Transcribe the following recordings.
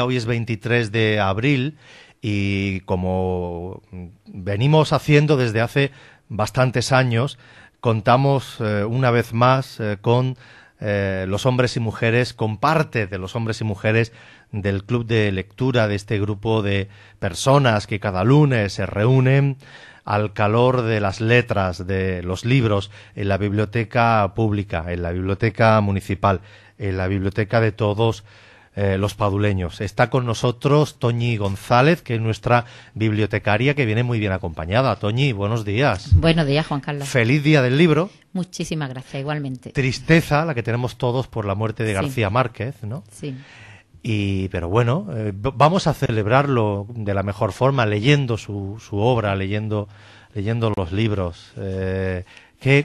hoy es 23 de abril y como venimos haciendo desde hace bastantes años, contamos eh, una vez más eh, con eh, los hombres y mujeres, con parte de los hombres y mujeres del club de lectura de este grupo de personas que cada lunes se reúnen al calor de las letras, de los libros, en la biblioteca pública, en la biblioteca municipal, en la biblioteca de todos eh, los paduleños. Está con nosotros Toñi González, que es nuestra bibliotecaria, que viene muy bien acompañada. Toñi, buenos días. Buenos días, Juan Carlos. Feliz día del libro. Muchísimas gracias, igualmente. Tristeza, la que tenemos todos por la muerte de García Márquez, ¿no? Sí. Y, pero bueno, eh, vamos a celebrarlo de la mejor forma, leyendo su, obra, leyendo, leyendo los libros. Eh,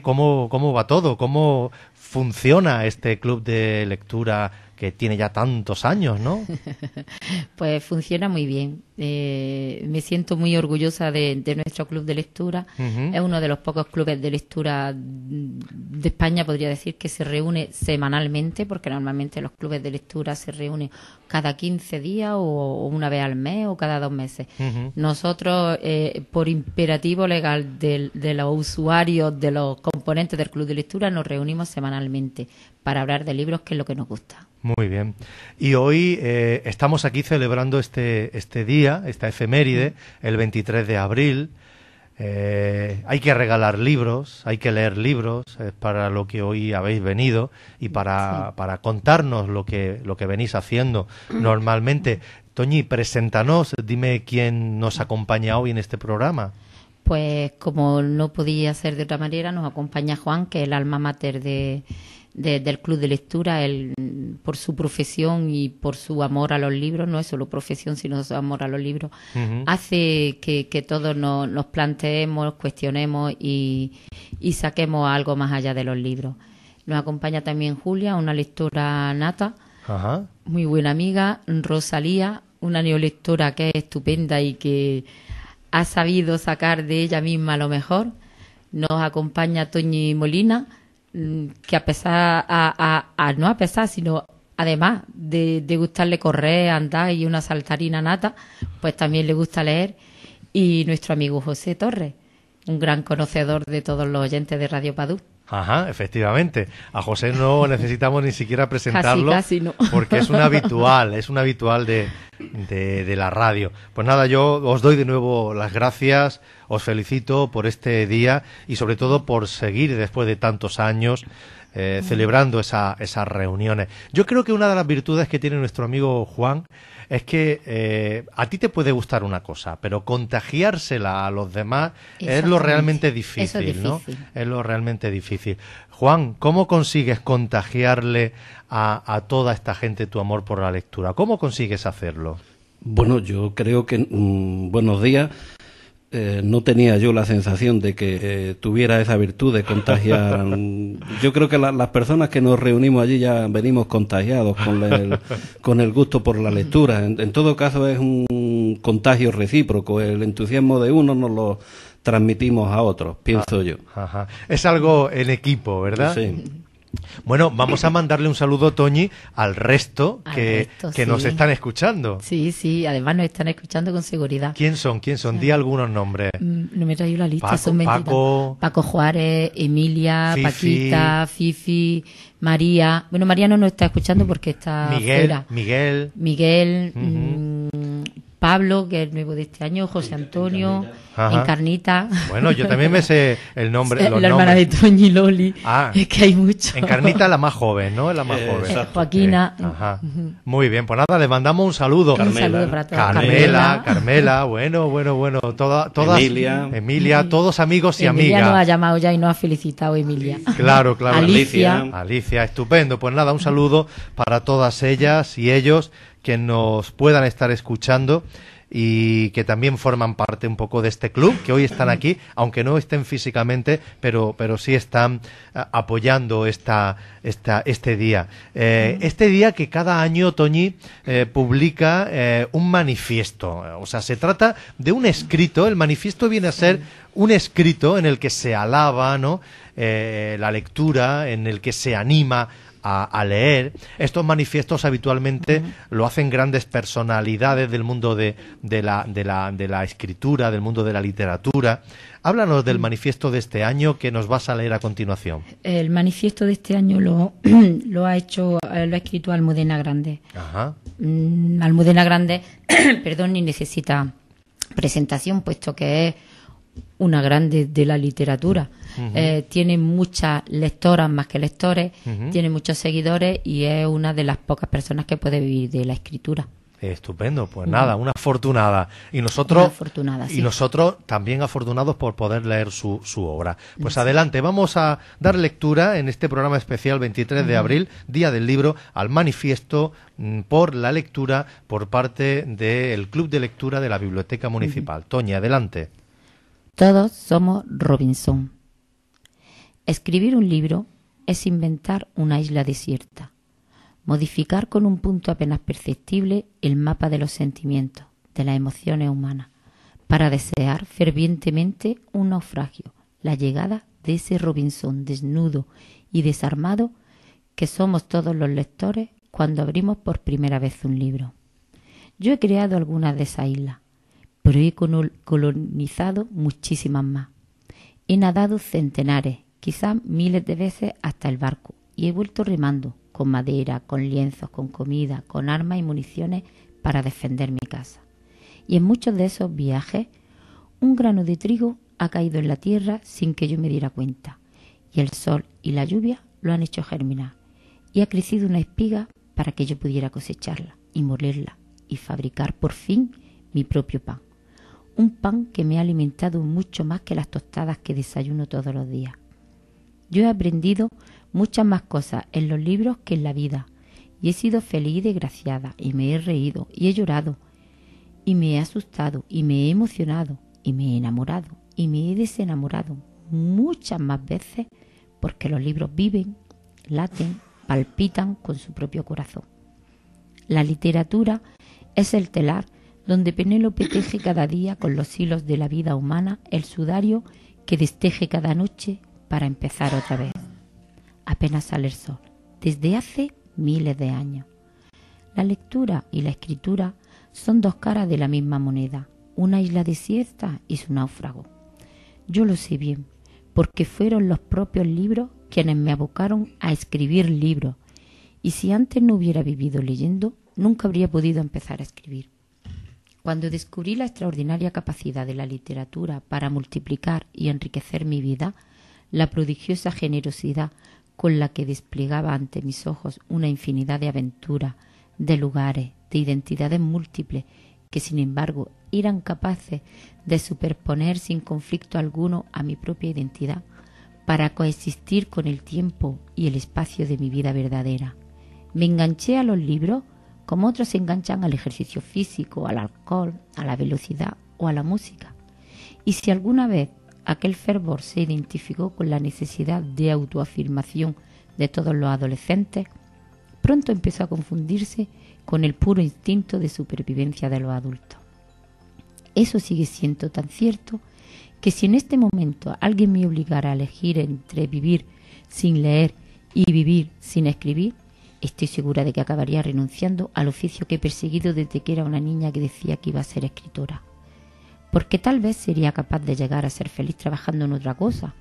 cómo, ¿Cómo va todo? ¿Cómo funciona este club de lectura tiene ya tantos años, ¿no? pues funciona muy bien. Eh, me siento muy orgullosa de, nuestro club de lectura. Es uno de los pocos clubes de lectura de España, podría decir, que se reúne semanalmente, porque normalmente los clubes de lectura se reúnen cada 15 días o, una vez al mes o cada dos meses. Nosotros, eh, por imperativo legal de, los usuarios, de los componentes del club de lectura, nos reunimos semanalmente para hablar de libros, que es lo que nos gusta. Muy bien. Y hoy eh, estamos aquí celebrando este, este día esta efeméride, el 23 de abril. Eh, hay que regalar libros, hay que leer libros, es para lo que hoy habéis venido y para, para contarnos lo que, lo que venís haciendo normalmente. Toñi, preséntanos, dime quién nos acompaña hoy en este programa. Pues como no podía ser de otra manera, nos acompaña Juan, que es el alma mater de, del club de lectura, por su profesión y por su amor a los libros, no es solo profesión, sino su amor a los libros, hace que, todos nos, planteemos, cuestionemos y, saquemos algo más allá de los libros. Nos acompaña también Julia, una lectora nata, muy buena amiga, Rosalía, una neolectora que es estupenda y que ha sabido sacar de ella misma lo mejor. Nos acompaña Toñi Molina, Mm, que a pesar, a, no a pesar, sino además de, de, gustarle correr, andar y una saltarina nata, pues también le gusta leer. Y nuestro amigo José Torres, un gran conocedor de todos los oyentes de Radio Padú. Ajá, efectivamente. A José no necesitamos ni siquiera presentarlo porque es un habitual, es un habitual de, de, la radio. Pues nada, yo os doy de nuevo las gracias, os felicito por este día y sobre todo por seguir después de tantos años eh, celebrando esa, esas reuniones. Yo creo que una de las virtudes que tiene nuestro amigo Juan es que eh, a ti te puede gustar una cosa, pero contagiársela a los demás es lo realmente difícil, ¿no? Es lo realmente difícil. Juan, ¿cómo consigues contagiarle a, toda esta gente tu amor por la lectura? ¿Cómo consigues hacerlo? Bueno, yo creo que mm, buenos días eh, no tenía yo la sensación de que eh, tuviera esa virtud de contagiar. Yo creo que las personas que nos reunimos allí ya venimos contagiados con el, con el gusto por la lectura. En, todo caso es un contagio recíproco. El entusiasmo de uno nos lo transmitimos a otros, pienso ah, yo. Es algo en equipo, ¿verdad? Sí. Bueno, vamos a mandarle un saludo, Toñi, al resto que, nos están escuchando. Sí, sí, además nos están escuchando con seguridad. ¿Quién son? ¿Quién son? Di algunos nombres. Mm, no me traigo la lista, Paco, son Paco, Juárez, Emilia, Paquita, Fifi, María. Bueno, María no nos está escuchando porque está. Miguel, fuera. Miguel. Miguel. Pablo, que es nuevo de este año, José Antonio, Encarnita. bueno, yo también me sé el nombre. los la hermana de Toñi Loli. Ah, es que hay mucho. Encarnita la más joven, ¿no? La más eh, joven. Joaquina. Muy bien, pues nada, les mandamos un saludo. Carmela, un saludo para todos. Carmela, Carmela, bueno, bueno, bueno. Toda, todas, Emilia. Emilia, todos amigos y amigas. Emilia nos ha llamado ya y nos ha felicitado, Emilia. Claro, claro. Alicia. Alicia, estupendo. Pues nada, un saludo para todas ellas y ellos que nos puedan estar escuchando y que también forman parte un poco de este club, que hoy están aquí, aunque no estén físicamente, pero, sí están eh, apoyando esta, esta este día. Eh, este día que cada año Toñi eh, publica un manifiesto. O sea, se trata de un escrito. El manifiesto viene a ser un escrito en el que se alaba ¿no? la lectura, en el que se anima a, leer. Estos manifiestos habitualmente lo hacen grandes personalidades del mundo de, de, la, de, la, de la escritura, del mundo de la literatura. Háblanos del mm. manifiesto de este año que nos vas a leer a continuación. El manifiesto de este año lo, lo ha hecho, eh, lo ha escrito Almudena Grande. Ajá. Mm, Almudena Grande, perdón, ni necesita presentación, puesto que es una grande de la literatura. Eh, tiene muchas lectoras más que lectores, tiene muchos seguidores y es una de las pocas personas que puede vivir de la escritura. Estupendo, pues nada, una afortunada. Y nosotros, y nosotros también afortunados por poder leer su, su obra. Pues adelante, vamos a dar lectura en este programa especial 23 de abril, Día del Libro, al manifiesto mm, por la lectura por parte del Club de Lectura de la Biblioteca Municipal. Toña, adelante. Todos somos Robinson. Escribir un libro es inventar una isla desierta, modificar con un punto apenas perceptible el mapa de los sentimientos, de las emociones humanas, para desear fervientemente un naufragio, la llegada de ese Robinson desnudo y desarmado que somos todos los lectores cuando abrimos por primera vez un libro. Yo he creado algunas de esas islas, pero he colonizado muchísimas más. He nadado centenares, quizás miles de veces hasta el barco, y he vuelto remando, con madera, con lienzos, con comida, con armas y municiones para defender mi casa. Y en muchos de esos viajes, un grano de trigo ha caído en la tierra sin que yo me diera cuenta, y el sol y la lluvia lo han hecho germinar, y ha crecido una espiga para que yo pudiera cosecharla y molerla y fabricar por fin mi propio pan un pan que me ha alimentado mucho más que las tostadas que desayuno todos los días. Yo he aprendido muchas más cosas en los libros que en la vida, y he sido feliz y desgraciada, y me he reído, y he llorado, y me he asustado, y me he emocionado, y me he enamorado, y me he desenamorado muchas más veces porque los libros viven, laten, palpitan con su propio corazón. La literatura es el telar donde Penélope teje cada día con los hilos de la vida humana el sudario que desteje cada noche para empezar otra vez. Apenas sale el sol, desde hace miles de años. La lectura y la escritura son dos caras de la misma moneda, una isla desierta y su náufrago. Yo lo sé bien, porque fueron los propios libros quienes me abocaron a escribir libros, y si antes no hubiera vivido leyendo, nunca habría podido empezar a escribir. Cuando descubrí la extraordinaria capacidad de la literatura para multiplicar y enriquecer mi vida, la prodigiosa generosidad con la que desplegaba ante mis ojos una infinidad de aventuras, de lugares, de identidades múltiples, que sin embargo eran capaces de superponer sin conflicto alguno a mi propia identidad, para coexistir con el tiempo y el espacio de mi vida verdadera. Me enganché a los libros como otros se enganchan al ejercicio físico, al alcohol, a la velocidad o a la música. Y si alguna vez aquel fervor se identificó con la necesidad de autoafirmación de todos los adolescentes, pronto empezó a confundirse con el puro instinto de supervivencia de los adultos. Eso sigue siendo tan cierto que si en este momento alguien me obligara a elegir entre vivir sin leer y vivir sin escribir, Estoy segura de que acabaría renunciando al oficio que he perseguido desde que era una niña que decía que iba a ser escritora. Porque tal vez sería capaz de llegar a ser feliz trabajando en otra cosa.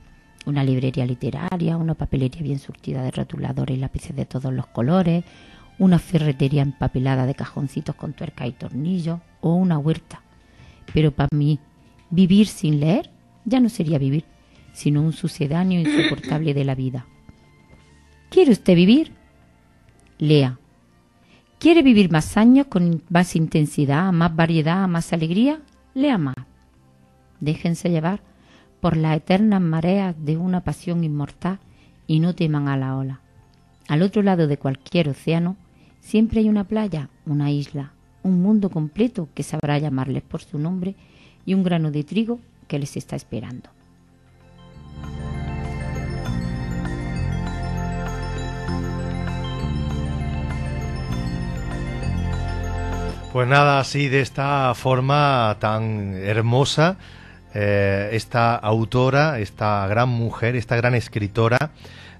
Una librería literaria, una papelería bien surtida de rotuladores y lápices de todos los colores, una ferretería empapelada de cajoncitos con tuerca y tornillos, o una huerta. Pero para mí, vivir sin leer ya no sería vivir, sino un sucedáneo insoportable de la vida. ¿Quiere usted vivir? Lea. ¿Quiere vivir más años con más intensidad, más variedad, más alegría? Lea más. Déjense llevar por las eternas mareas de una pasión inmortal y no teman a la ola. Al otro lado de cualquier océano siempre hay una playa, una isla, un mundo completo que sabrá llamarles por su nombre y un grano de trigo que les está esperando. Pues nada, así de esta forma tan hermosa, eh, esta autora, esta gran mujer, esta gran escritora,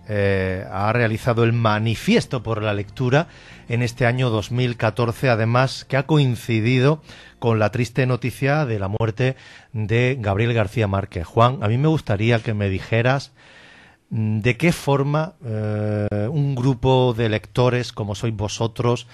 eh, ha realizado el manifiesto por la lectura en este año 2014, además que ha coincidido con la triste noticia de la muerte de Gabriel García Márquez. Juan, a mí me gustaría que me dijeras mm, de qué forma eh, un grupo de lectores como sois vosotros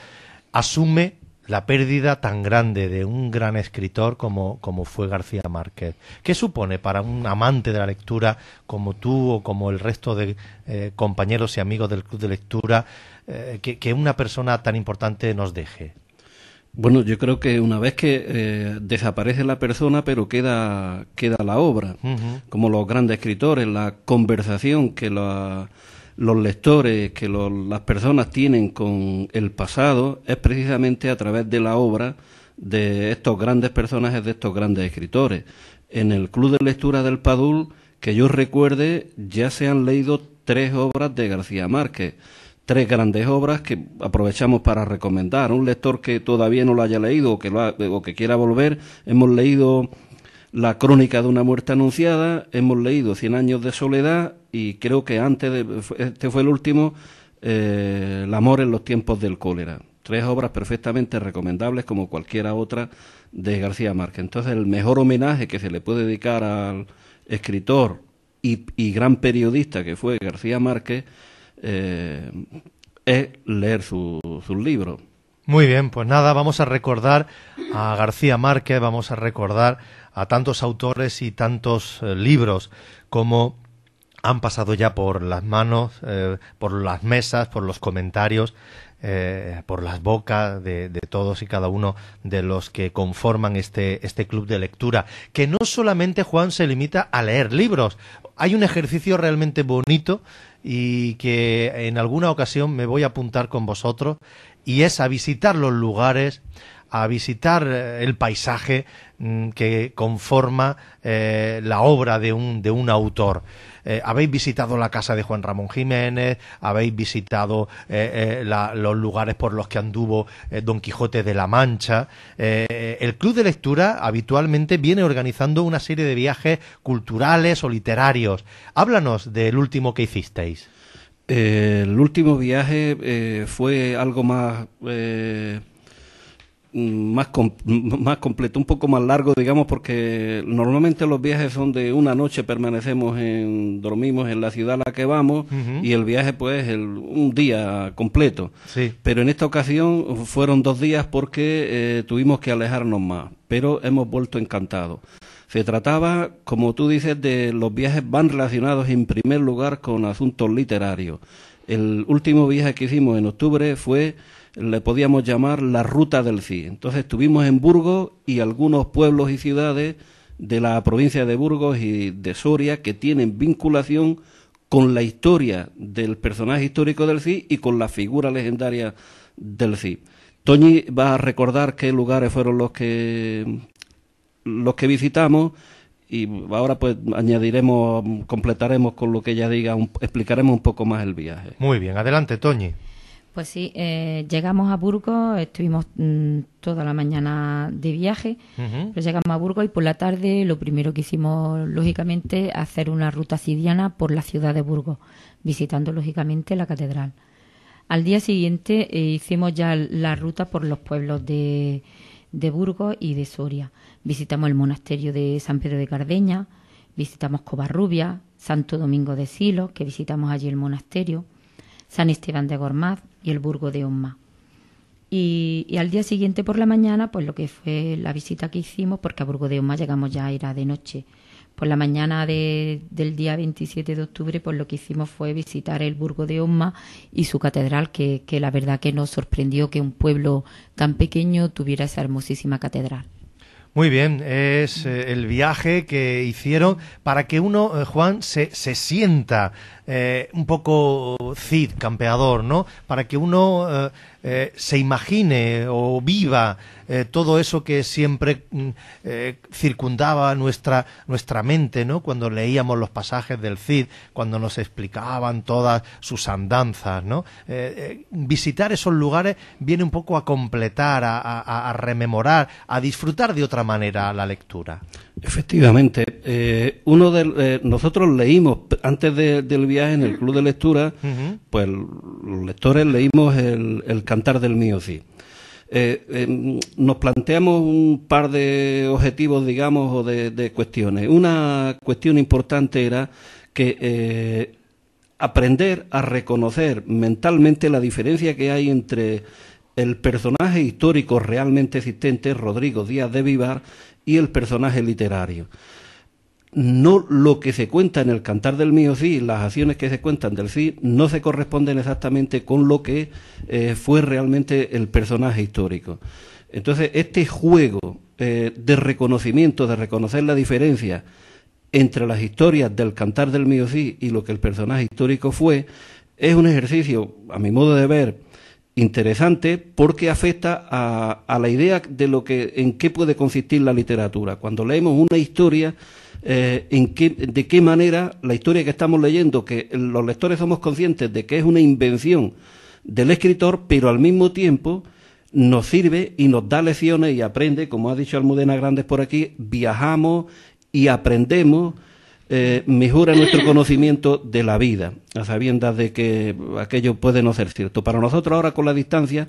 asume la pérdida tan grande de un gran escritor como, fue García Márquez. ¿Qué supone para un amante de la lectura como tú o como el resto de eh, compañeros y amigos del Club de Lectura eh, que, una persona tan importante nos deje? Bueno, yo creo que una vez que eh, desaparece la persona, pero queda, queda la obra, como los grandes escritores, la conversación que la los lectores, que las personas tienen con el pasado, es precisamente a través de la obra de estos grandes personajes, de estos grandes escritores. En el Club de Lectura del Padul, que yo recuerde, ya se han leído tres obras de García Márquez, tres grandes obras que aprovechamos para recomendar. Un lector que todavía no lo haya leído que, o que quiera volver, hemos leído la crónica de una muerte anunciada, hemos leído Cien años de soledad y creo que antes, de, este fue el último, eh, El amor en los tiempos del cólera. Tres obras perfectamente recomendables como cualquiera otra de García Márquez. Entonces el mejor homenaje que se le puede dedicar al escritor y, gran periodista que fue García Márquez eh, es leer sus su libros. Muy bien, pues nada, vamos a recordar a García Márquez, vamos a recordar a tantos autores y tantos eh, libros como han pasado ya por las manos, eh, por las mesas, por los comentarios, eh, por las bocas de, de, todos y cada uno de los que conforman este, este club de lectura, que no solamente Juan se limita a leer libros, hay un ejercicio realmente bonito y que en alguna ocasión me voy a apuntar con vosotros y es a visitar los lugares, a visitar eh, el paisaje mm, que conforma eh, la obra de un, de un autor. Eh, habéis visitado la casa de Juan Ramón Jiménez, habéis visitado los lugares por los que anduvo Don Quijote de la Mancha. el Club de Lectura habitualmente viene organizando una serie de viajes culturales o literarios. Háblanos del último que hicisteis. el último viaje fue algo más más, más completo, un poco más largo, digamos, porque normalmente los viajes son de una noche, permanecemos en, dormimos en la ciudad a la que vamos y el viaje pues el, un día completo. Pero en esta ocasión fueron dos días porque eh, tuvimos que alejarnos más, pero hemos vuelto encantados. Se trataba, como tú dices, de los viajes van relacionados en primer lugar con asuntos literarios. El último viaje que hicimos en octubre fue le podíamos llamar la ruta del Cid. Entonces estuvimos en Burgos y algunos pueblos y ciudades de la provincia de Burgos y de Soria que tienen vinculación con la historia del personaje histórico del Cid y con la figura legendaria del Cid. Toñi va a recordar qué lugares fueron los que los que visitamos y ahora pues añadiremos, completaremos con lo que ella diga, explicaremos un poco más el viaje. Muy bien, adelante Toñi. Pues sí, eh, llegamos a Burgos, estuvimos mm, toda la mañana de viaje, pero llegamos a Burgos y por la tarde lo primero que hicimos, lógicamente, hacer una ruta cidiana por la ciudad de Burgos, visitando, lógicamente, la catedral. Al día siguiente eh, hicimos ya la ruta por los pueblos de, de Burgos y de Soria. Visitamos el monasterio de San Pedro de Cardeña, visitamos Covarrubia, Santo Domingo de Silos, que visitamos allí el monasterio San Esteban de Gormaz y el Burgo de Oma. Y, al día siguiente por la mañana, pues lo que fue la visita que hicimos, porque a Burgo de Oma llegamos ya, era de noche. Por la mañana del día 27 de octubre, pues lo que hicimos fue visitar el Burgo de Oma y su catedral, que la verdad que nos sorprendió que un pueblo tan pequeño tuviera esa hermosísima catedral. Muy bien, es eh, el viaje que hicieron para que uno, eh, Juan, se, se sienta eh, un poco Cid, campeador, ¿no? Para que uno eh, se imagine o viva eh, todo eso que siempre mm, eh, circundaba nuestra, nuestra mente, ¿no? Cuando leíamos los pasajes del Cid, cuando nos explicaban todas sus andanzas, ¿no? visitar esos lugares viene un poco a completar, a, rememorar, a disfrutar de otra manera la lectura. Efectivamente, uno de, nosotros leímos antes del viaje en el club de lectura, pues los lectores leímos el Cantar del mío, sí. Eh, eh, nos planteamos un par de objetivos, digamos, o de, cuestiones. Una cuestión importante era que eh, aprender a reconocer mentalmente la diferencia que hay entre el personaje histórico realmente existente, Rodrigo Díaz de Vivar, y el personaje literario no lo que se cuenta en el cantar del mío sí, las acciones que se cuentan del sí, no se corresponden exactamente con lo que eh, fue realmente el personaje histórico. Entonces, este juego eh, de reconocimiento, de reconocer la diferencia entre las historias del cantar del mío sí y lo que el personaje histórico fue, es un ejercicio, a mi modo de ver, interesante porque afecta a, la idea de lo que, en qué puede consistir la literatura. Cuando leemos una historia, eh, de qué manera la historia que estamos leyendo, que los lectores somos conscientes de que es una invención del escritor, pero al mismo tiempo nos sirve y nos da lecciones y aprende, como ha dicho Almudena Grandes por aquí, viajamos y aprendemos eh, mejora nuestro conocimiento de la vida, a sabiendas de que aquello puede no ser cierto. Para nosotros ahora con la distancia,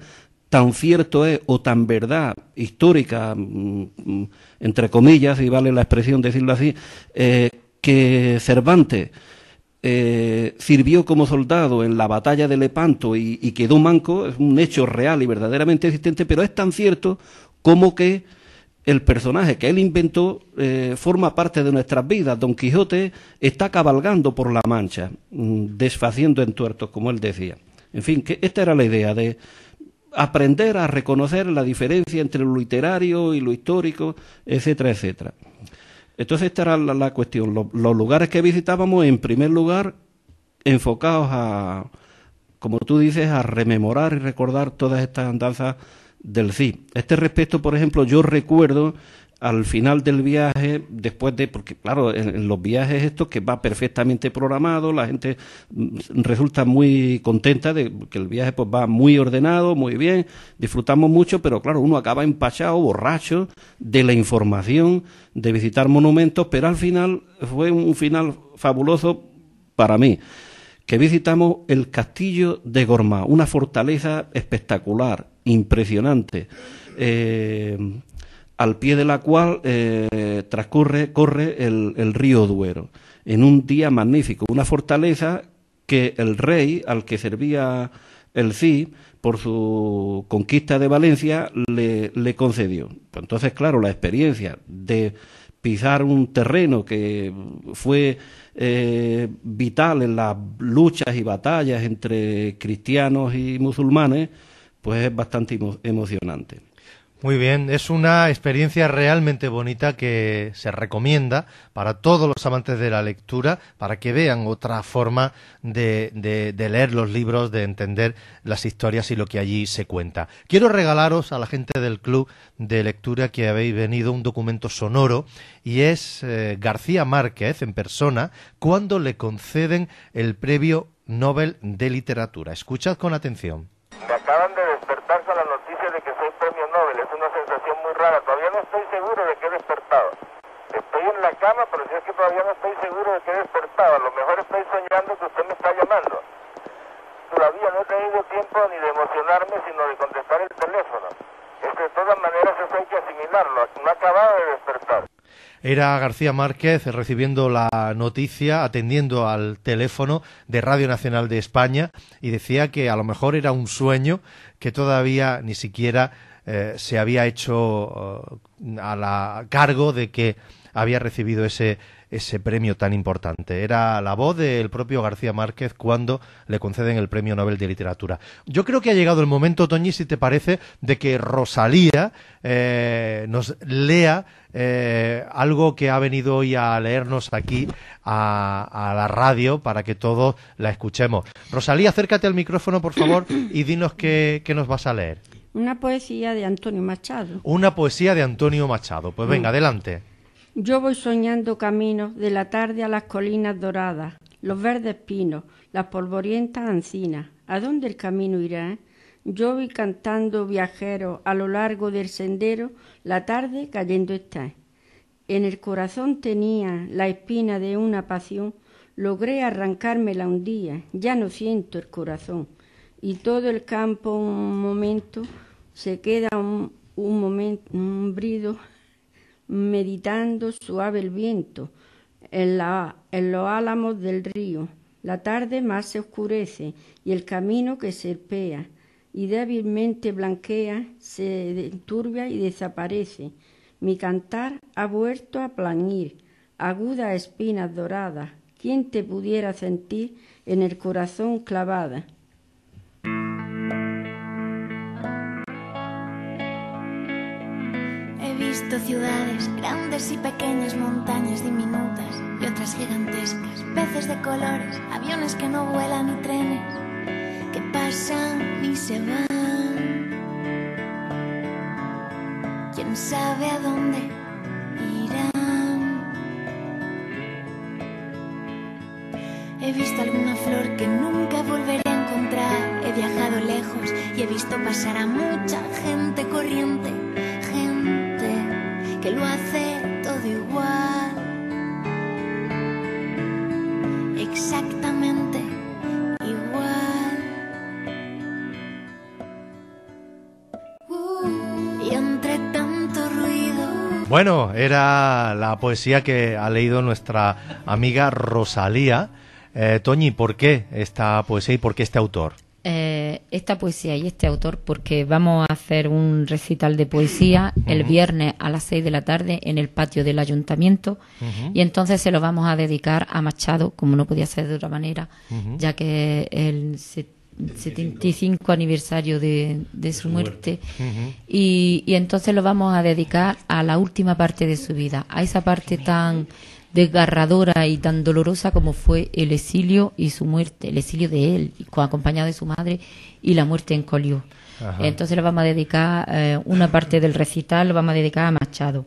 tan cierto es o tan verdad histórica, mm, mm, entre comillas, si vale la expresión decirlo así, eh, que Cervantes eh, sirvió como soldado en la batalla de Lepanto y, quedó manco, es un hecho real y verdaderamente existente, pero es tan cierto como que el personaje que él inventó eh, forma parte de nuestras vidas. Don Quijote está cabalgando por la mancha, mm, desfaciendo entuertos, como él decía. En fin, que esta era la idea de aprender a reconocer la diferencia entre lo literario y lo histórico, etcétera, etcétera. Entonces esta era la, cuestión. los lugares que visitábamos, en primer lugar, enfocados a, como tú dices, a rememorar y recordar todas estas andanzas del este respecto, por ejemplo, yo recuerdo al final del viaje, después de, porque claro, en, los viajes estos que va perfectamente programado, la gente mm, resulta muy contenta de que el viaje pues va muy ordenado, muy bien, disfrutamos mucho, pero claro, uno acaba empachado, borracho de la información, de visitar monumentos, pero al final fue un final fabuloso para mí que visitamos el castillo de Gorma, una fortaleza espectacular, impresionante. Eh, al pie de la cual eh, transcurre, corre el, río Duero, en un día magnífico, una fortaleza que el rey al que servía el Cid, por su conquista de Valencia, le, concedió. Pues entonces, claro, la experiencia de pisar un terreno que fue eh, vital en las luchas y batallas entre cristianos y musulmanes, pues es bastante emocionante. Muy bien, es una experiencia realmente bonita que se recomienda para todos los amantes de la lectura, para que vean otra forma de, leer los libros, de entender las historias y lo que allí se cuenta. Quiero regalaros a la gente del club de lectura que habéis venido un documento sonoro y es eh, García Márquez en persona cuando le conceden el previo Nobel de Literatura. Escuchad con atención. acaban cama, pero si es que todavía no estoy seguro de que he despertado. A lo mejor estoy soñando que usted me está llamando. Todavía no he tenido tiempo ni de emocionarme, sino de contestar el teléfono. que de todas maneras, eso hay que asimilarlo. No acabado de despertar. Era García Márquez recibiendo la noticia, atendiendo al teléfono de Radio Nacional de España y decía que a lo mejor era un sueño que todavía ni siquiera eh, se había hecho oh, a la cargo de que había recibido ese, ese premio tan importante. Era la voz del propio García Márquez cuando le conceden el Premio Nobel de Literatura. Yo creo que ha llegado el momento, Toñi, si te parece, de que Rosalía eh, nos lea eh, algo que ha venido hoy a leernos aquí a, la radio para que todos la escuchemos. Rosalía, acércate al micrófono, por favor, y dinos qué, nos vas a leer. Una poesía de Antonio Machado. Una poesía de Antonio Machado. Pues mm. venga, adelante. Yo voy soñando caminos de la tarde a las colinas doradas, los verdes pinos, las polvorientas ancinas. ¿A dónde el camino irá? Eh? Yo voy cantando viajero a lo largo del sendero, la tarde cayendo está. En el corazón tenía la espina de una pasión, logré arrancármela un día, ya no siento el corazón. Y todo el campo un momento se queda un, un momento, un brido meditando suave el viento en, los álamos del río. La tarde más se oscurece y el camino que serpea y débilmente blanquea se enturbia y desaparece. Mi cantar ha vuelto a plañir, aguda espinas dorada, ¿Quién te pudiera sentir en el corazón clavada? visto ciudades, grandes y pequeñas montañas diminutas y otras gigantescas, peces de colores, aviones que no vuelan y trenes que pasan y se van. ¿Quién sabe a dónde irán? He visto alguna flor que nunca volveré a encontrar, he viajado lejos y he visto pasar a mucha gente corriente lo hace todo igual, exactamente igual. Uh, y entre tanto ruido. Bueno, era la poesía que ha leído nuestra amiga Rosalía. Eh, Toñi, ¿por qué esta poesía y por qué este autor? Eh, esta poesía y este autor porque vamos a hacer un recital de poesía el viernes a las 6 de la tarde en el patio del ayuntamiento y entonces se lo vamos a dedicar a Machado, como no podía ser de otra manera, ya que el 75 aniversario de, su, muerte, y entonces lo vamos a dedicar a la última parte de su vida, a esa parte tan desgarradora y tan dolorosa como fue el exilio y su muerte, el exilio de él, acompañado de su madre, y la muerte en Colio. Entonces le vamos a dedicar eh, una parte del recital, lo vamos a dedicar a Machado.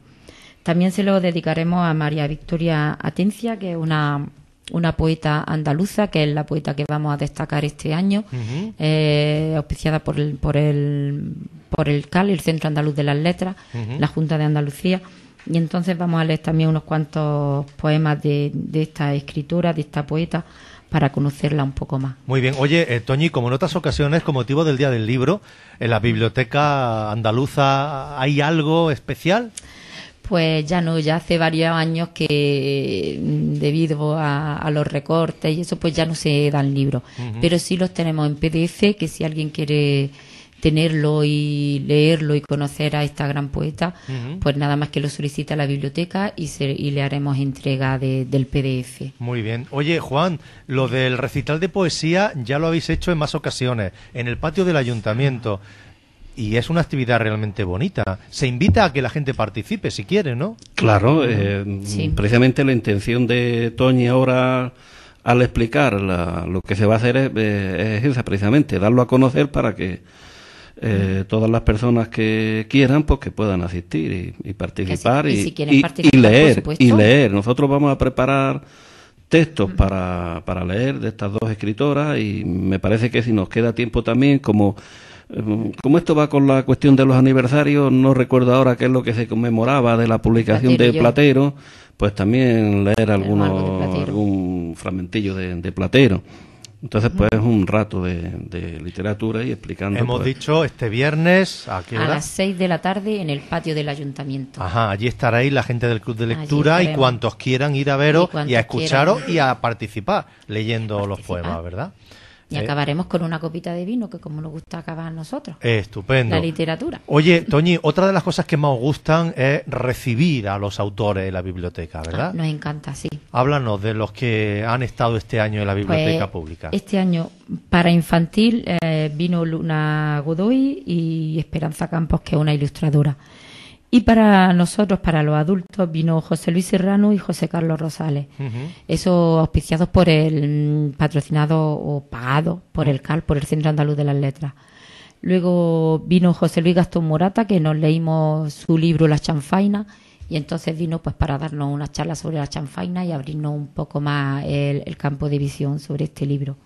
También se lo dedicaremos a María Victoria Atencia, que es una, una poeta andaluza, que es la poeta que vamos a destacar este año, eh, auspiciada por el, por el, por el CAL, el Centro Andaluz de las Letras, la Junta de Andalucía. Y entonces vamos a leer también unos cuantos poemas de, esta escritura, de esta poeta, para conocerla un poco más. Muy bien. Oye, eh, Toñi, como en otras ocasiones, con motivo del Día del Libro, ¿en la biblioteca andaluza hay algo especial? Pues ya no, ya hace varios años que debido a, los recortes y eso, pues ya no se dan libros. Pero sí los tenemos en PDF, que si alguien quiere tenerlo y leerlo y conocer a esta gran poeta, pues nada más que lo solicita la biblioteca y, se, y le haremos entrega del PDF. Muy bien. Oye, Juan, lo del recital de poesía ya lo habéis hecho en más ocasiones, en el patio del ayuntamiento. Y es una actividad realmente bonita. Se invita a que la gente participe si quiere, ¿no? Claro, eh, precisamente la intención de Toñi ahora al explicar lo que se va a hacer es, eh, precisamente, darlo a conocer para que eh, todas las personas que quieran, pues que puedan asistir y, participar, y, leer. y leer. Nosotros vamos a preparar textos para, para leer de estas dos escritoras y me parece que si nos queda tiempo también, eh, como esto va con la cuestión de los aniversarios, no recuerdo ahora qué es lo que se conmemoraba de la publicación de Platero, pues también leer algún fragmentillo de Platero. Entonces, pues un rato de, literatura y explicando. Hemos pues, dicho este viernes a las 6 de la tarde en el patio del ayuntamiento. Ajá, allí estará ahí la gente del club de lectura y cuantos quieran ir a veros y, a escucharos y a participar leyendo los poemas, ¿verdad? Y eh. acabaremos con una copita de vino, que como nos gusta acabar nosotros. Estupendo. La literatura. Oye, Toñi, otra de las cosas que más os gustan es recibir a los autores de la biblioteca, ah, ¿verdad? nos encanta, sí. Háblanos de los que han estado este año en la pues, biblioteca pública. Este año, para infantil, eh, vino Luna Godoy y Esperanza Campos, que es una ilustradora. Y para nosotros, para los adultos, vino José Luis Serrano y José Carlos Rosales. Esos auspiciados por el mm, patrocinado o pagado por el CAL, por el Centro Andaluz de las Letras. Luego vino José Luis Gastón Morata, que nos leímos su libro La chanfaina, y entonces vino pues para darnos una charla sobre la chanfaina y abrirnos un poco más el campo de visión sobre este libro.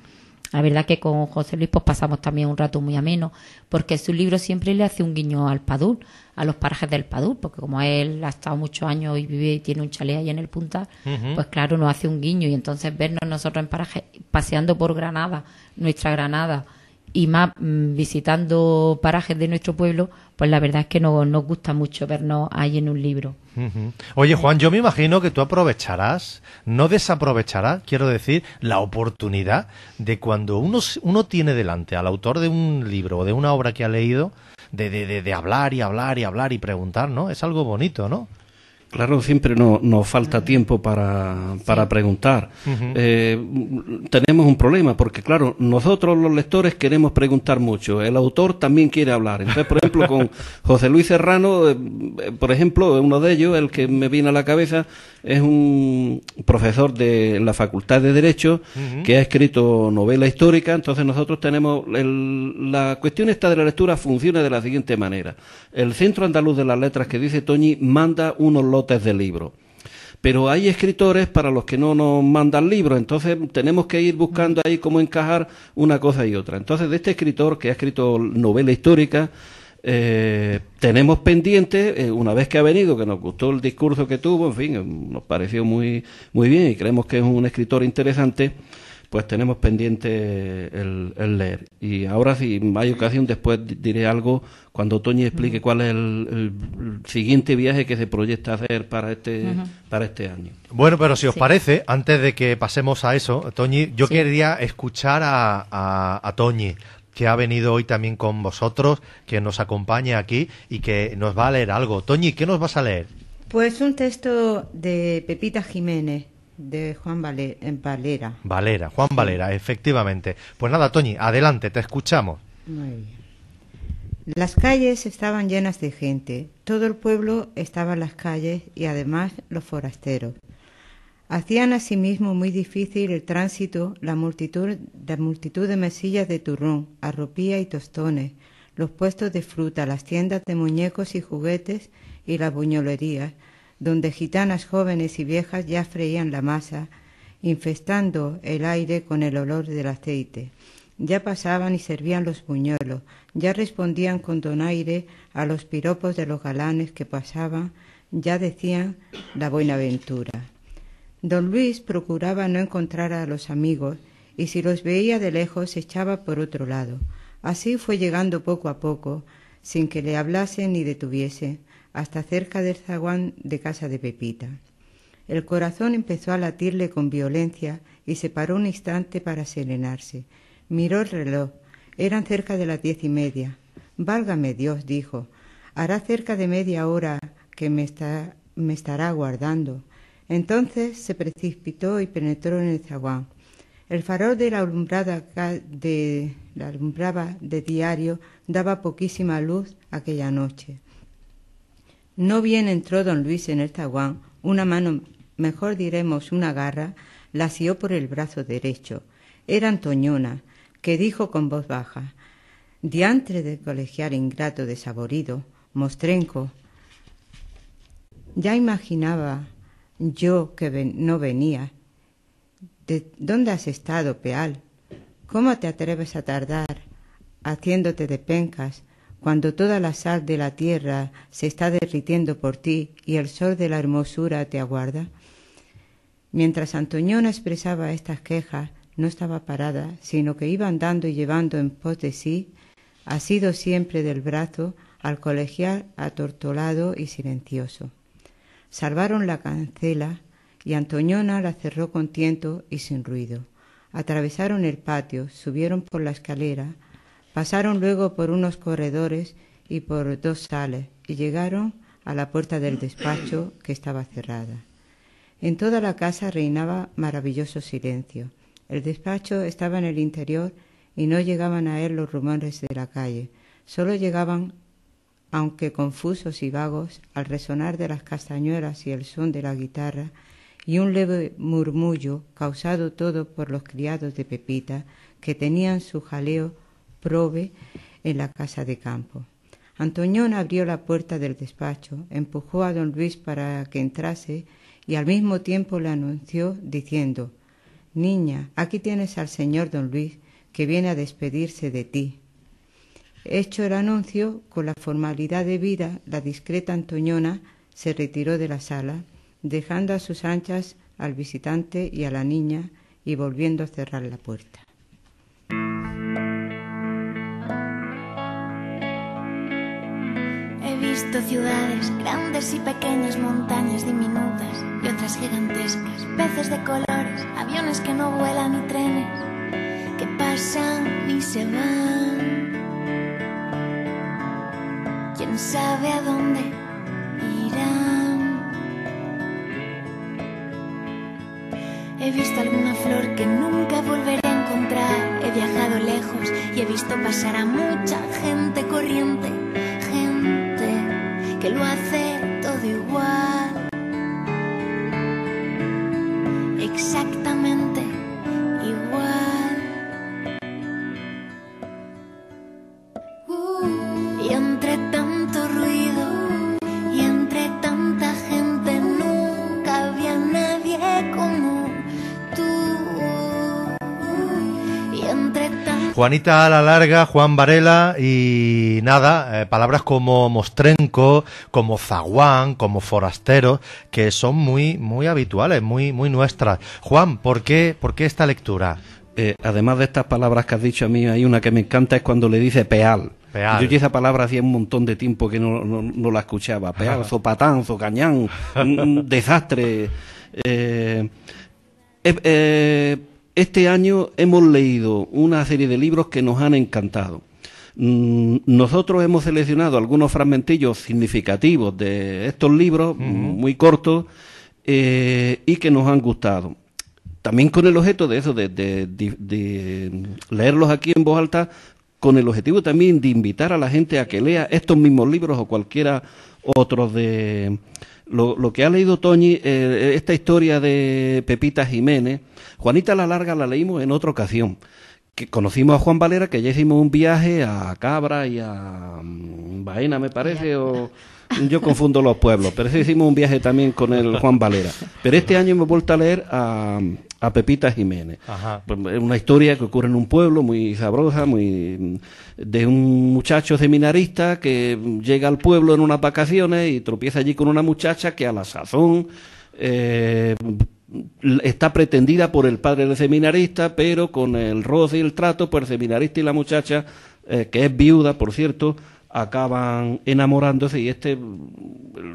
La verdad que con José Luis pues pasamos también un rato muy ameno, porque su libro siempre le hace un guiño al Padul, a los parajes del Padul, porque como él ha estado muchos años y vive y tiene un chale ahí en el puntal... pues claro, nos hace un guiño y entonces vernos nosotros en paraje, paseando por Granada, nuestra Granada, y más mm, visitando parajes de nuestro pueblo, pues la verdad es que nos, nos gusta mucho vernos ahí en un libro. Oye, Juan, yo me imagino que tú aprovecharás, no desaprovecharás, quiero decir, la oportunidad de cuando uno, uno tiene delante al autor de un libro o de una obra que ha leído, de, de, de hablar y hablar y hablar y preguntar, ¿no? Es algo bonito, ¿no? Claro, siempre nos falta tiempo para, para preguntar. Eh, tenemos un problema porque, claro, nosotros los lectores queremos preguntar mucho. El autor también quiere hablar. Entonces, por ejemplo, con José Luis Serrano, eh, eh, por ejemplo, uno de ellos, el que me viene a la cabeza, es un profesor de la Facultad de Derecho que ha escrito novela histórica. Entonces, nosotros tenemos. la cuestión esta de la lectura funciona de la siguiente manera. El Centro Andaluz de las Letras que dice Toñi manda unos de libros. Pero hay escritores para los que no nos mandan libros, entonces tenemos que ir buscando ahí cómo encajar una cosa y otra. Entonces, de este escritor que ha escrito novela histórica, eh, tenemos pendiente, eh, una vez que ha venido, que nos gustó el discurso que tuvo, en fin, nos pareció muy, muy bien y creemos que es un escritor interesante pues tenemos pendiente el, leer. Y ahora, si hay ocasión, después diré algo cuando Toñi explique cuál es el, siguiente viaje que se proyecta hacer para este, para este año. Bueno, pero si os parece, antes de que pasemos a eso, Toñi, yo quería escuchar a, a Toñi que ha venido hoy también con vosotros, que nos acompaña aquí y que nos va a leer algo. Toñi, ¿qué nos vas a leer? Pues un texto de Pepita Jiménez, de Juan eh, Valera. Valera, Juan Valera, efectivamente. Pues nada, Toñi, adelante, te escuchamos. Muy bien. Las calles estaban llenas de gente, todo el pueblo estaba en las calles y además los forasteros. Hacían asimismo muy difícil el tránsito la multitud, la multitud de mesillas de turrón, arropía y tostones, los puestos de fruta, las tiendas de muñecos y juguetes y las buñolerías, donde gitanas jóvenes y viejas ya freían la masa, infestando el aire con el olor del aceite. Ya pasaban y servían los buñuelos, ya respondían con donaire a los piropos de los galanes que pasaban, ya decían la buenaventura. Don Luis procuraba no encontrar a los amigos y si los veía de lejos se echaba por otro lado. Así fue llegando poco a poco, sin que le hablasen ni detuviese, hasta cerca del zaguán de casa de Pepita. El corazón empezó a latirle con violencia y se paró un instante para serenarse. Miró el reloj. Eran cerca de las diez y media. Válgame Dios, dijo. Hará cerca de media hora que me, está, me estará aguardando. Entonces se precipitó y penetró en el zaguán. El farol de la alumbrada de la alumbraba de diario daba poquísima luz aquella noche. No bien entró don Luis en el zaguán, una mano, mejor diremos una garra, la asió por el brazo derecho. Era Antoñona, que dijo con voz baja Diantre de colegiar ingrato desaborido, mostrenco. Ya imaginaba yo que no venía. ¿De dónde has estado, Peal? ¿Cómo te atreves a tardar haciéndote de pencas cuando toda la sal de la tierra se está derritiendo por ti y el sol de la hermosura te aguarda? Mientras Antoñona expresaba estas quejas, no estaba parada, sino que iba andando y llevando en pos de sí, asido siempre del brazo, al colegial atortolado y silencioso. Salvaron la cancela y Antoñona la cerró con tiento y sin ruido. Atravesaron el patio, subieron por la escalera, Pasaron luego por unos corredores y por dos sales y llegaron a la puerta del despacho que estaba cerrada. En toda la casa reinaba maravilloso silencio. El despacho estaba en el interior y no llegaban a él los rumores de la calle, solo llegaban, aunque confusos y vagos, al resonar de las castañuelas y el son de la guitarra, y un leve murmullo causado todo por los criados de Pepita, que tenían su jaleo Probe en la casa de campo. Antoñón abrió la puerta del despacho, empujó a don Luis para que entrase y al mismo tiempo le anunció diciendo Niña, aquí tienes al señor don Luis, que viene a despedirse de ti. Hecho el anuncio, con la formalidad debida, la discreta Antoñona se retiró de la sala, dejando a sus anchas al visitante y a la niña y volviendo a cerrar la puerta. ciudades, grandes y pequeñas montañas diminutas y otras gigantescas, peces de colores, aviones que no vuelan y trenes que pasan y se van. ¿Quién sabe a dónde irán? He visto alguna flor que nunca volveré a encontrar, he viajado lejos y he visto pasar a mucha gente corriente lo hace Juanita a la larga, Juan Varela y nada, eh, palabras como mostrenco, como zaguán, como forastero, que son muy, muy habituales, muy, muy nuestras. Juan, ¿por qué, por esta lectura? Eh, además de estas palabras que has dicho a mí, hay una que me encanta, es cuando le dice peal. Yo esa palabra hacía un montón de tiempo que no, la escuchaba. Peal, zopatán, zocañán, desastre. Eh, este año hemos leído una serie de libros que nos han encantado. Mm, nosotros hemos seleccionado algunos fragmentillos significativos de estos libros, muy cortos, eh, y que nos han gustado. También con el objeto de eso, de, de, leerlos aquí en voz alta, con el objetivo también de invitar a la gente a que lea estos mismos libros o cualquiera otro de, lo, lo que ha leído Toñi, eh, esta historia de Pepita Jiménez, Juanita la Larga la leímos en otra ocasión. Que conocimos a Juan Valera, que ya hicimos un viaje a Cabra y a mm, Baena, me parece, o... yo confundo los pueblos, pero sí hicimos un viaje también con el Juan Valera. Pero este año me he vuelto a leer a, Pepita Jiménez. Pues, es Una historia que ocurre en un pueblo muy sabrosa, muy de un muchacho seminarista que llega al pueblo en unas vacaciones y tropieza allí con una muchacha que a la sazón eh, está pretendida por el padre del seminarista, pero con el roce y el trato, por pues el seminarista y la muchacha, eh, que es viuda, por cierto, acaban enamorándose y este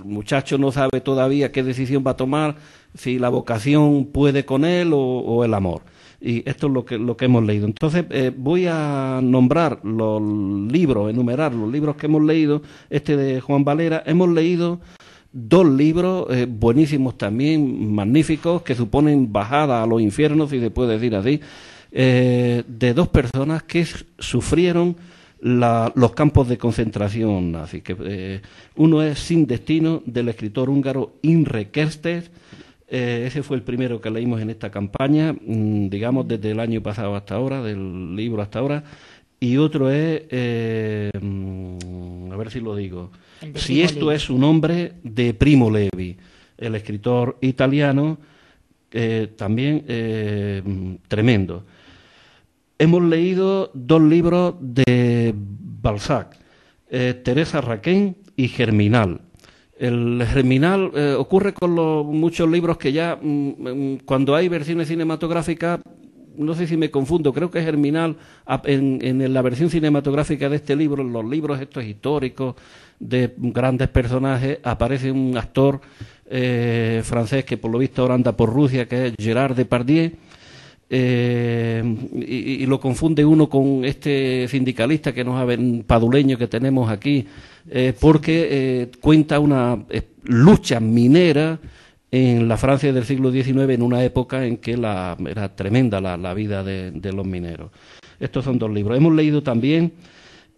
muchacho no sabe todavía qué decisión va a tomar, si la vocación puede con él o, el amor. Y esto es lo que, lo que hemos leído. Entonces eh, voy a nombrar los libros, enumerar los libros que hemos leído. Este de Juan Valera, hemos leído dos libros eh, buenísimos también, magníficos, que suponen bajada a los infiernos, si se puede decir así, eh, de dos personas que sufrieron los campos de concentración nazi. Que, eh, uno es Sin Destino, del escritor húngaro Inre Kerstes. Eh, ese fue el primero que leímos en esta campaña, mm, digamos desde el año pasado hasta ahora, del libro hasta ahora. Y otro es, eh, mm, a ver si lo digo, Si esto es un hombre de Primo Levi, el escritor italiano, también mm, tremendo. Hemos leído dos libros de Balzac, eh, Teresa Raquén y Germinal. El germinal eh, ocurre con los muchos libros que ya, mm, mm, cuando hay versiones cinematográficas, no sé si me confundo, creo que Germinal, ah, en, la versión cinematográfica de este libro, en los libros estos históricos de grandes personajes, aparece un actor eh, francés que por lo visto ahora anda por Rusia, que es Gerard Depardieu, eh, y, lo confunde uno con este sindicalista que nos ha paduleño que tenemos aquí, eh, porque eh, cuenta una lucha minera en la Francia del siglo XIX, en una época en que la, era tremenda la, vida de, de, los mineros. Estos son dos libros. Hemos leído también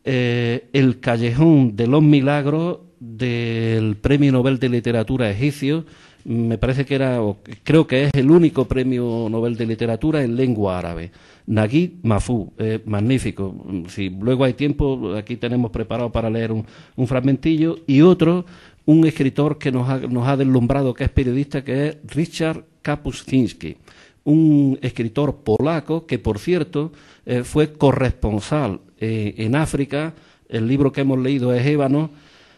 El Callejón de los Milagros del Premio Nobel de Literatura egipcio, me parece que era, creo que es el único premio Nobel de Literatura en lengua árabe. Nagui Mafu, eh, magnífico. Si luego hay tiempo, aquí tenemos preparado para leer un, fragmentillo. Y otro, un escritor que nos ha, deslumbrado, que es periodista, que es Richard Kapuscinski un escritor polaco que, por cierto, eh, fue corresponsal eh, en África. El libro que hemos leído es Ébano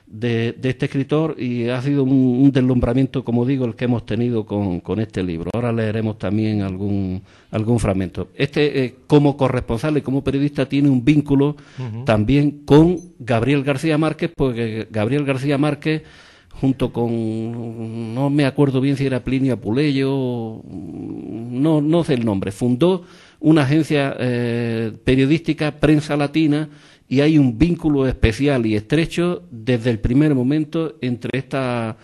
de, este escritor y ha sido un, deslumbramiento, como digo, el que hemos tenido con, con este libro. Ahora leeremos también algún, algún fragmento. Este, eh, como corresponsal y como periodista, tiene un vínculo también con Gabriel García Márquez, porque Gabriel García Márquez junto con, no me acuerdo bien si era Plinio Apuleyo, no, no sé el nombre, fundó una agencia eh, periodística, Prensa Latina, y hay un vínculo especial y estrecho desde el primer momento entre este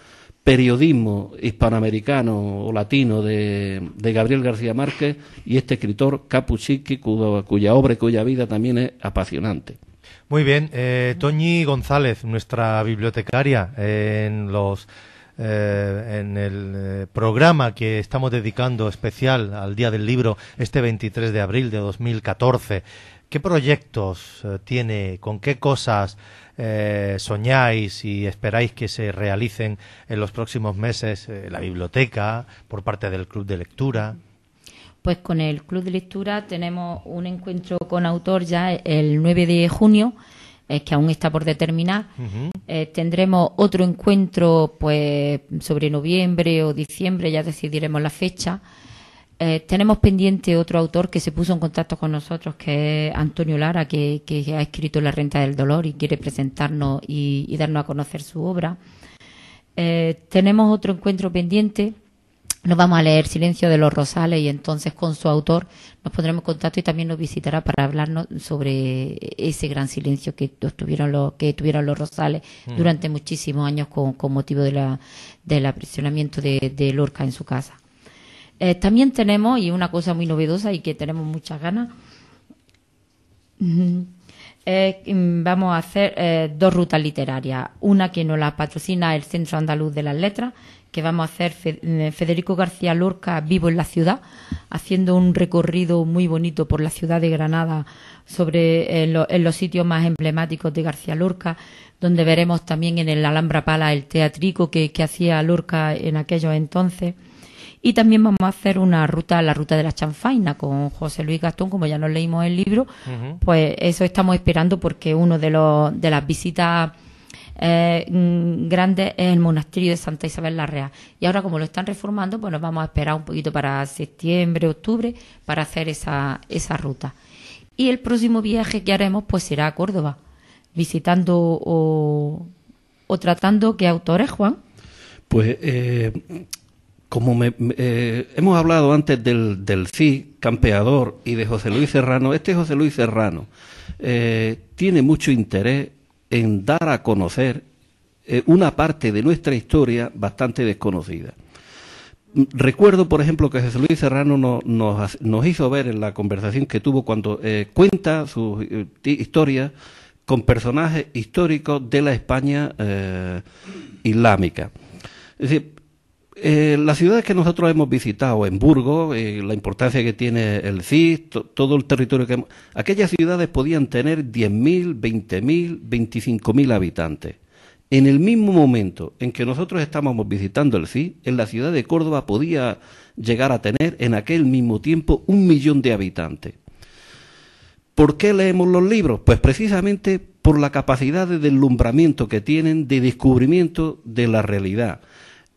periodismo hispanoamericano o latino de, Gabriel García Márquez y este escritor Capuchiqui, cuya, obra y cuya vida también es apasionante. Muy bien, eh, Toñi González, nuestra bibliotecaria, eh, eh, en el programa que estamos dedicando especial al Día del Libro este 23 de abril de 2014. ¿Qué proyectos eh, tiene? ¿Con qué cosas eh, soñáis y esperáis que se realicen en los próximos meses eh, la biblioteca por parte del Club de Lectura? Pues con el Club de Lectura tenemos un encuentro con autor ya el 9 de junio, que aún está por determinar. tendremos otro encuentro pues sobre noviembre o diciembre, ya decidiremos la fecha. Eh, tenemos pendiente otro autor que se puso en contacto con nosotros, que es Antonio Lara, que, ha escrito La renta del dolor y quiere presentarnos y, darnos a conocer su obra. Eh, tenemos otro encuentro pendiente. Nos vamos a leer Silencio de los Rosales y entonces con su autor nos pondremos en contacto y también nos visitará para hablarnos sobre ese gran silencio que tuvieron los, que tuvieron los Rosales mm. durante muchísimos años con, motivo de del aprisionamiento de Lorca en su casa. Eh, también tenemos, y una cosa muy novedosa y que tenemos muchas ganas, eh, mm, vamos a hacer eh, dos rutas literarias. Una que nos la patrocina el Centro Andaluz de las Letras, que vamos a hacer Federico García Lorca Vivo en la Ciudad, haciendo un recorrido muy bonito por la ciudad de Granada sobre en, los sitios más emblemáticos de García Lorca, donde veremos también en el Alhambra Pala el teatrico que, que hacía Lorca en aquellos entonces. Y también vamos a hacer una ruta, la ruta de la chanfaina con José Luis Gastón, como ya nos leímos el libro, pues eso estamos esperando porque uno de, los, de las visitas eh, mm, grandes es el monasterio de Santa Isabel la Real. Y ahora como lo están reformando, pues nos vamos a esperar un poquito para septiembre, octubre, para hacer esa, esa ruta. Y el próximo viaje que haremos pues será a Córdoba, visitando o, tratando qué autores, Juan. Pues eh, como eh, hemos hablado antes del, sí, campeador, y de José Luis Serrano, este José Luis Serrano eh, tiene mucho interés en dar a conocer eh, una parte de nuestra historia bastante desconocida. Recuerdo, por ejemplo, que José Luis Serrano nos, nos, hizo ver en la conversación que tuvo cuando cuenta su historia con personajes históricos de la España islámica. Es eh, las ciudades que nosotros hemos visitado, en Burgos, eh, la importancia que tiene el CIS, todo el territorio que hemos... Aquellas ciudades podían tener 10.000, 20.000, 25.000 habitantes. En el mismo momento en que nosotros estábamos visitando el CIS, en la ciudad de Córdoba podía llegar a tener en aquel mismo tiempo un millón de habitantes. ¿Por qué leemos los libros? Pues precisamente por la capacidad de deslumbramiento que tienen, de descubrimiento de la realidad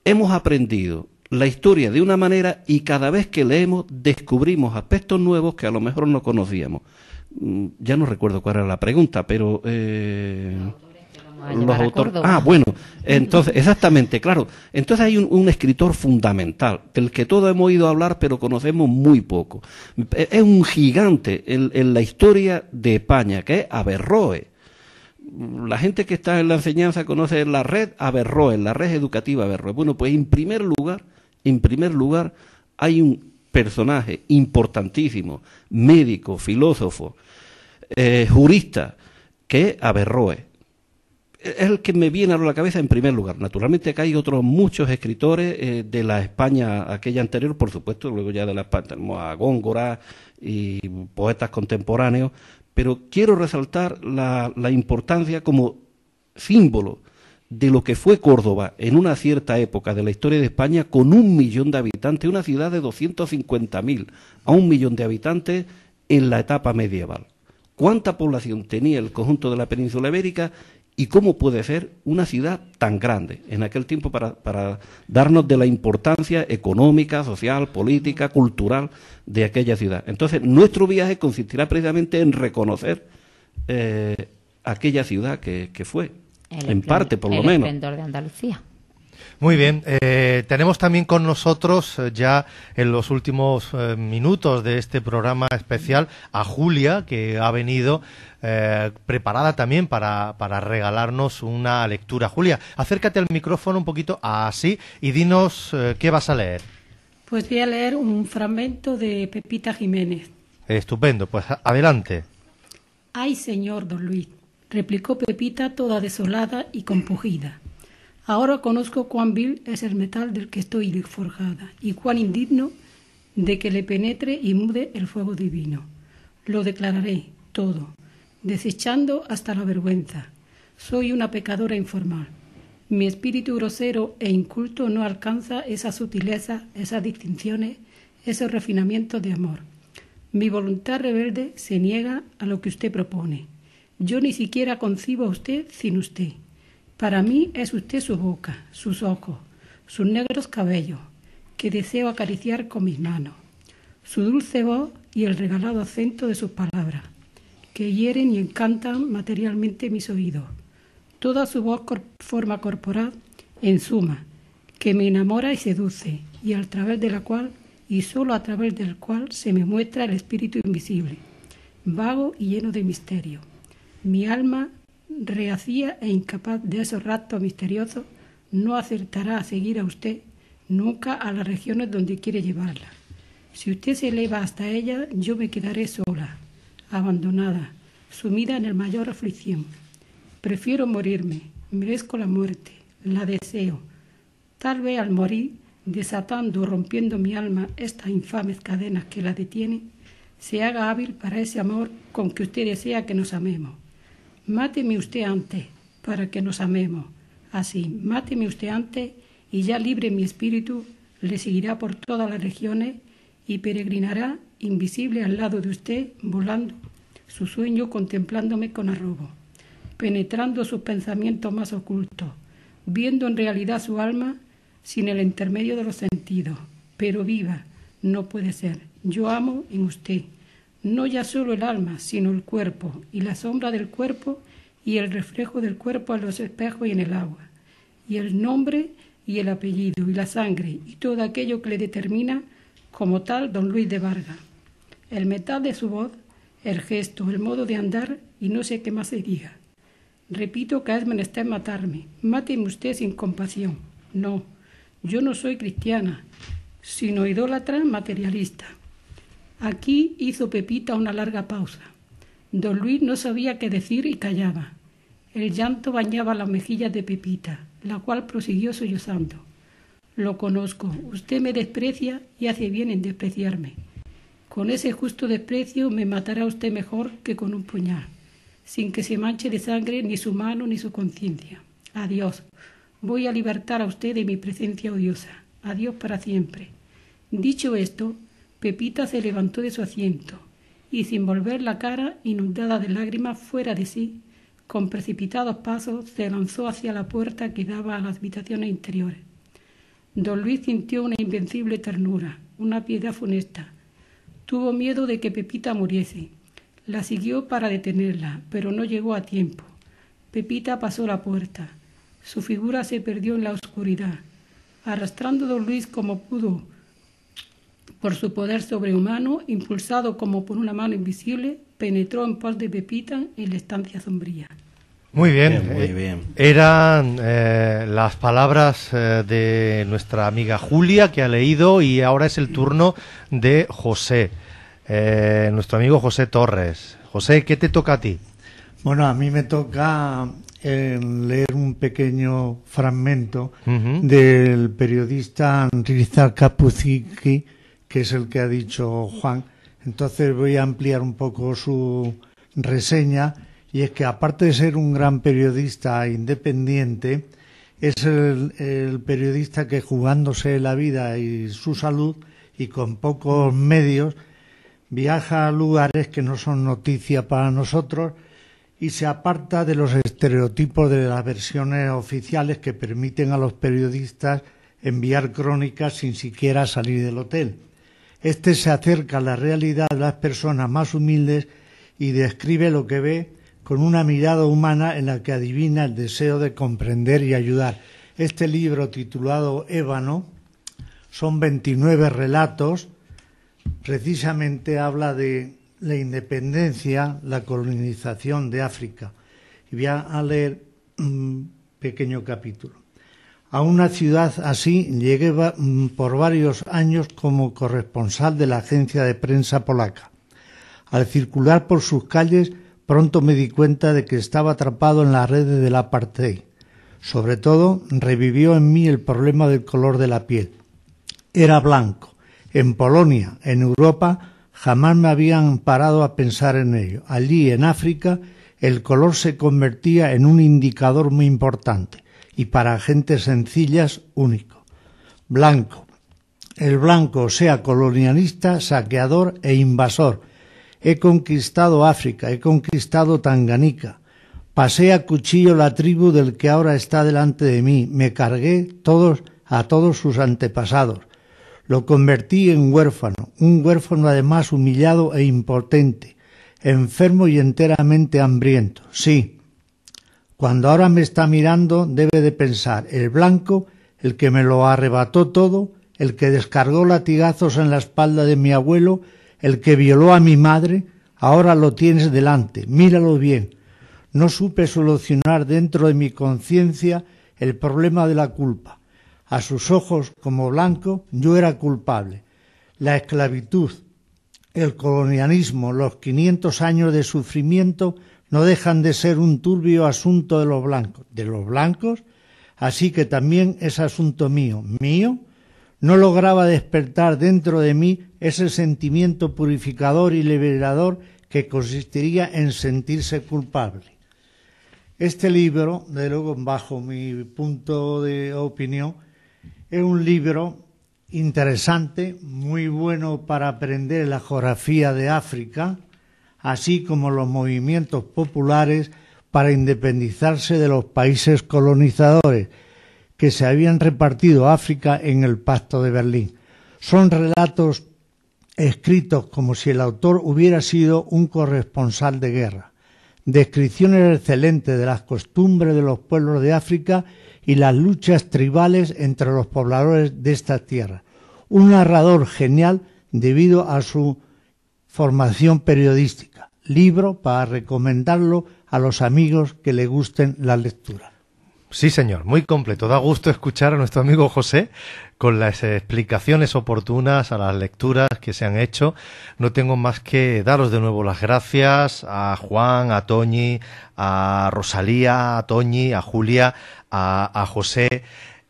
hemos aprendido la historia de una manera y cada vez que leemos descubrimos aspectos nuevos que a lo mejor no conocíamos. Mm, ya no recuerdo cuál era la pregunta, pero... Eh, los autores. Ah, bueno, entonces, exactamente, claro. Entonces hay un, escritor fundamental, del que todos hemos oído hablar, pero conocemos muy poco. Es un gigante en, la historia de España, que es Averroe la gente que está en la enseñanza conoce la red Averroes, la red educativa Averroes. Bueno, pues en primer lugar, en primer lugar, hay un personaje importantísimo, médico, filósofo, eh, jurista, que es Averroes. Es el que me viene a la cabeza en primer lugar. Naturalmente acá hay otros muchos escritores eh, de la España, aquella anterior, por supuesto, luego ya de la España tenemos a Góngora y poetas contemporáneos, pero quiero resaltar la, importancia como símbolo de lo que fue Córdoba en una cierta época de la historia de España con un millón de habitantes, una ciudad de 250.000 a un millón de habitantes en la etapa medieval. ¿Cuánta población tenía el conjunto de la península ibérica ¿Y cómo puede ser una ciudad tan grande en aquel tiempo para, darnos de la importancia económica, social, política, cultural de aquella ciudad? Entonces, nuestro viaje consistirá precisamente en reconocer eh, aquella ciudad que, fue, en parte por lo el menos. de Andalucía. Muy bien, eh, tenemos también con nosotros eh, ya en los últimos eh, minutos de este programa especial a Julia, que ha venido preparada también para, para, regalarnos una lectura. Julia, acércate al micrófono un poquito así y dinos qué vas a leer. Pues voy a leer un fragmento de Pepita Jiménez. Estupendo, pues adelante. Ay, señor don Luis, replicó Pepita toda desolada y compugida. Ahora conozco cuán vil es el metal del que estoy forjada y cuán indigno de que le penetre y mude el fuego divino. Lo declararé todo, desechando hasta la vergüenza. Soy una pecadora informal. Mi espíritu grosero e inculto no alcanza esa sutileza, esas distinciones, esos refinamientos de amor. Mi voluntad rebelde se niega a lo que usted propone. Yo ni siquiera concibo a usted sin usted. Para mí es usted su boca, sus ojos, sus negros cabellos, que deseo acariciar con mis manos, su dulce voz y el regalado acento de sus palabras, que hieren y encantan materialmente mis oídos, toda su voz forma corporal, en suma, que me enamora y seduce, y al través de la cual, y solo a través del cual, se me muestra el espíritu invisible, vago y lleno de misterio. Mi alma rehacía e incapaz de esos raptos misteriosos, no acertará a seguir a usted nunca a las regiones donde quiere llevarla. Si usted se eleva hasta ella, yo me quedaré sola, abandonada, sumida en el mayor aflicción. Prefiero morirme, merezco la muerte, la deseo. Tal vez al morir, desatando o rompiendo mi alma estas infames cadenas que la detienen, se haga hábil para ese amor con que usted desea que nos amemos Máteme usted antes para que nos amemos. Así, máteme usted antes y ya libre mi espíritu le seguirá por todas las regiones y peregrinará invisible al lado de usted, volando su sueño contemplándome con arrobo, penetrando sus pensamientos más ocultos, viendo en realidad su alma sin el intermedio de los sentidos, pero viva, no puede ser. Yo amo en usted no ya solo el alma, sino el cuerpo, y la sombra del cuerpo y el reflejo del cuerpo en los espejos y en el agua, y el nombre y el apellido y la sangre y todo aquello que le determina como tal don Luis de Vargas. El metal de su voz, el gesto, el modo de andar y no sé qué más se diga. Repito que es menester matarme. Máteme usted sin compasión. No, yo no soy cristiana, sino idólatra materialista. Aquí hizo Pepita una larga pausa. Don Luis no sabía qué decir y callaba. El llanto bañaba las mejillas de Pepita, la cual prosiguió sollozando. Lo conozco, usted me desprecia y hace bien en despreciarme. Con ese justo desprecio me matará usted mejor que con un puñal, sin que se manche de sangre ni su mano ni su conciencia. Adiós. Voy a libertar a usted de mi presencia odiosa. Adiós para siempre. Dicho esto, Pepita se levantó de su asiento y, sin volver la cara inundada de lágrimas fuera de sí, con precipitados pasos se lanzó hacia la puerta que daba a las habitaciones interiores. Don Luis sintió una invencible ternura, una piedad funesta. Tuvo miedo de que Pepita muriese. La siguió para detenerla, pero no llegó a tiempo. Pepita pasó la puerta. Su figura se perdió en la oscuridad. Arrastrando don Luis como pudo por su poder sobrehumano, impulsado como por una mano invisible, penetró en pos de Pepita en la estancia sombría. Muy bien, muy bien. eran eh, las palabras eh, de nuestra amiga Julia que ha leído y ahora es el turno de José, eh, nuestro amigo José Torres. José, ¿qué te toca a ti? Bueno, a mí me toca leer un pequeño fragmento del periodista Rizal Kapuziki que es el que ha dicho Juan. Entonces voy a ampliar un poco su reseña y es que aparte de ser un gran periodista independiente, es el, el periodista que jugándose la vida y su salud y con pocos medios viaja a lugares que no son noticia para nosotros y se aparta de los estereotipos de las versiones oficiales que permiten a los periodistas enviar crónicas sin siquiera salir del hotel. Este se acerca a la realidad de las personas más humildes y describe lo que ve con una mirada humana en la que adivina el deseo de comprender y ayudar. Este libro titulado Ébano son 29 relatos, precisamente habla de la independencia, la colonización de África. Y voy a leer un pequeño capítulo. A una ciudad así llegué mm, por varios años como corresponsal de la agencia de prensa polaca. Al circular por sus calles pronto me di cuenta de que estaba atrapado en las redes del apartheid. Sobre todo revivió en mí el problema del color de la piel. Era blanco. En Polonia, en Europa, jamás me habían parado a pensar en ello. Allí, en África, el color se convertía en un indicador muy importante y para gentes sencillas único. Blanco. El blanco sea colonialista, saqueador e invasor. He conquistado África, he conquistado Tanganica. Pasé a cuchillo la tribu del que ahora está delante de mí. Me cargué todos a todos sus antepasados. Lo convertí en huérfano, un huérfano además humillado e impotente, enfermo y enteramente hambriento. Sí, cuando ahora me está mirando, debe de pensar, el blanco, el que me lo arrebató todo, el que descargó latigazos en la espalda de mi abuelo, el que violó a mi madre, ahora lo tienes delante, míralo bien. No supe solucionar dentro de mi conciencia el problema de la culpa. A sus ojos, como blanco, yo era culpable. La esclavitud, el colonialismo, los 500 años de sufrimiento no dejan de ser un turbio asunto de los blancos, de los blancos, así que también es asunto mío, mío, no lograba despertar dentro de mí ese sentimiento purificador y liberador que consistiría en sentirse culpable. Este libro, de luego bajo mi punto de opinión, es un libro interesante, muy bueno para aprender la geografía de África, así como los movimientos populares para independizarse de los países colonizadores que se habían repartido África en el Pacto de Berlín. Son relatos escritos como si el autor hubiera sido un corresponsal de guerra. Descripciones excelentes de las costumbres de los pueblos de África y las luchas tribales entre los pobladores de esta tierra. Un narrador genial debido a su formación periodística libro para recomendarlo a los amigos que le gusten la lectura. Sí, señor, muy completo. Da gusto escuchar a nuestro amigo José con las explicaciones oportunas a las lecturas que se han hecho. No tengo más que daros de nuevo las gracias a Juan, a Toñi, a Rosalía, a Toñi, a Julia, a, José.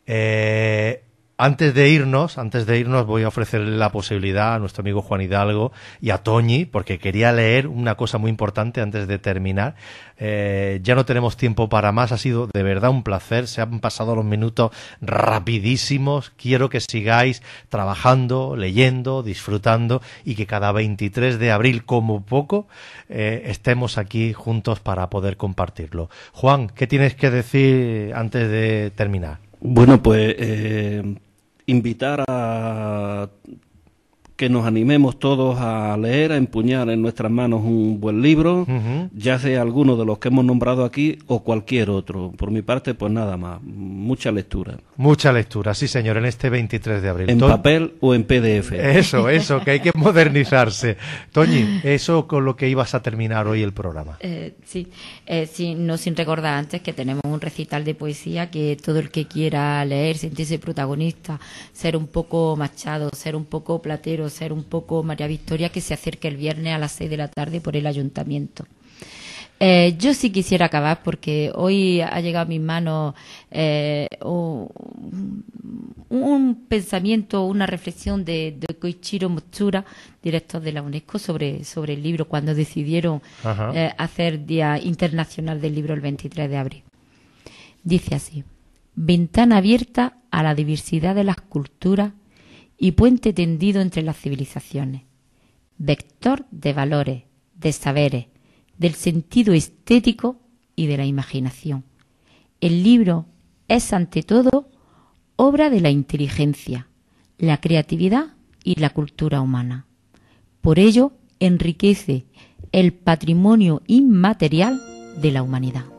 Eh, antes de irnos, antes de irnos, voy a ofrecerle la posibilidad a nuestro amigo Juan Hidalgo y a Toñi, porque quería leer una cosa muy importante antes de terminar. Eh, ya no tenemos tiempo para más, ha sido de verdad un placer, se han pasado los minutos rapidísimos. Quiero que sigáis trabajando, leyendo, disfrutando y que cada 23 de abril, como poco, eh, estemos aquí juntos para poder compartirlo. Juan, ¿qué tienes que decir antes de terminar? Bueno, pues eh, invitar a que nos animemos todos a leer, a empuñar en nuestras manos un buen libro, ya sea alguno de los que hemos nombrado aquí o cualquier otro. Por mi parte, pues nada más, mucha lectura. Mucha lectura, sí señor, en este 23 de abril. En papel o en PDF. Eso, eso, que hay que modernizarse. Toñi, eso con lo que ibas a terminar hoy el programa. Eh, sí, eh, sí, no sin recordar antes que tenemos un recital de poesía que todo el que quiera leer, sentirse protagonista, ser un poco machado, ser un poco platero, ser un poco María Victoria que se acerque el viernes a las 6 de la tarde por el ayuntamiento. Eh, yo sí quisiera acabar porque hoy ha llegado a mis manos eh, un pensamiento, una reflexión de, de, Koichiro director de la UNESCO, sobre, sobre el libro cuando decidieron eh, hacer Día Internacional del Libro el 23 de abril. Dice así, ventana abierta a la diversidad de las culturas y puente tendido entre las civilizaciones, vector de valores, de saberes, del sentido estético y de la imaginación. El libro es ante todo obra de la inteligencia, la creatividad y la cultura humana. Por ello, enriquece el patrimonio inmaterial de la humanidad.